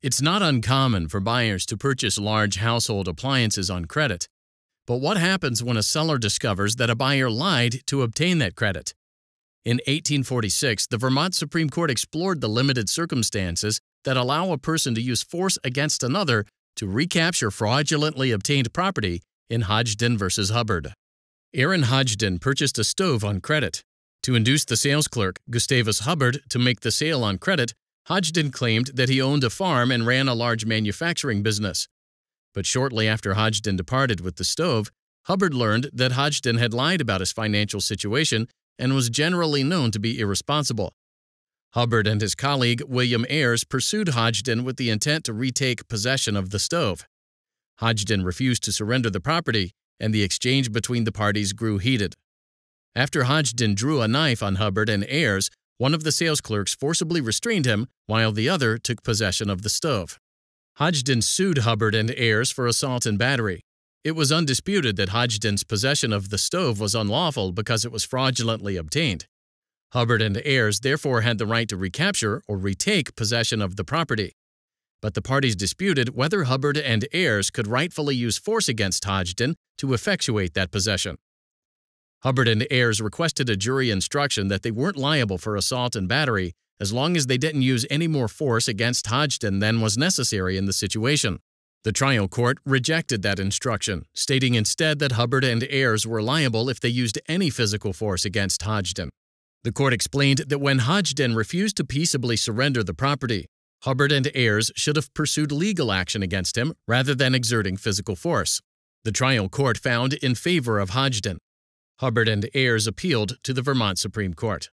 It's not uncommon for buyers to purchase large household appliances on credit. But what happens when a seller discovers that a buyer lied to obtain that credit? In 1846, the Vermont Supreme Court explored the limited circumstances that allow a person to use force against another to recapture fraudulently obtained property in Hodgden v. Hubbard. Aaron Hodgden purchased a stove on credit. To induce the sales clerk, Gustavus Hubbard, to make the sale on credit, Hodgden claimed that he owned a farm and ran a large manufacturing business. But shortly after Hodgden departed with the stove, Hubbard learned that Hodgden had lied about his financial situation and was generally known to be irresponsible. Hubbard and his colleague William Ayres pursued Hodgden with the intent to retake possession of the stove. Hodgden refused to surrender the property, and the exchange between the parties grew heated. After Hodgden drew a knife on Hubbard and Ayres, one of the sales clerks forcibly restrained him, while the other took possession of the stove. Hodgden sued Hubbard and Ayers for assault and battery. It was undisputed that Hodgden's possession of the stove was unlawful because it was fraudulently obtained. Hubbard and Ayers therefore had the right to recapture or retake possession of the property. But the parties disputed whether Hubbard and Ayers could rightfully use force against Hodgden to effectuate that possession. Hubbard and Ayers requested a jury instruction that they weren't liable for assault and battery as long as they didn't use any more force against Hodgson than was necessary in the situation. The trial court rejected that instruction, stating instead that Hubbard and Ayers were liable if they used any physical force against Hodgden. The court explained that when Hodgden refused to peaceably surrender the property, Hubbard and Ayers should have pursued legal action against him rather than exerting physical force. The trial court found in favor of Hodgden, Hubbard and Ayers appealed to the Vermont Supreme Court.